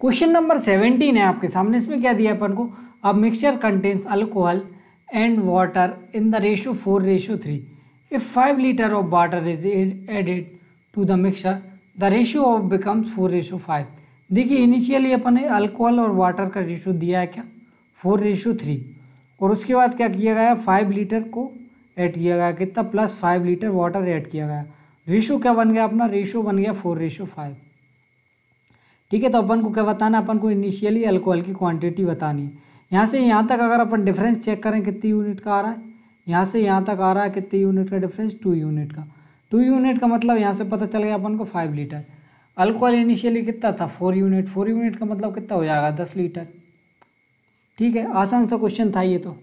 question number seventeen है आपके सामने इसमें क्या दिया अपन को अब mixture contains alcohol and water in the ratio four ratio three if five litre of water is added to the mixture the ratio of becomes four ratio five देखिए इनिशियली अपन अल्कोहल और वाटर का ratio दिया है क्या four ratio three और उसके बाद क्या किया गया फाइव लीटर को ऐड किया गया कितना plus five litre water add किया गया रेशो क्या बन गया अपना रेशो बन गया फोर रेशो फाइव ठीक है तो अपन को क्या बताना अपन को इनिशियली अल्कोहल की क्वांटिटी बतानी है यहाँ से यहाँ तक अगर अपन डिफरेंस चेक करें कितनी यूनिट का आ रहा है यहाँ से यहाँ तक आ रहा है कितनी यूनिट का डिफरेंस टू यूनिट का टू यूनिट का मतलब यहाँ से पता चल गया अपन को फाइव लीटर अल्कोहल इनिशियली कितना था फोर यूनिट फोर यूनिट का मतलब कितना हो जाएगा दस लीटर ठीक है आसान सा क्वेश्चन था ये तो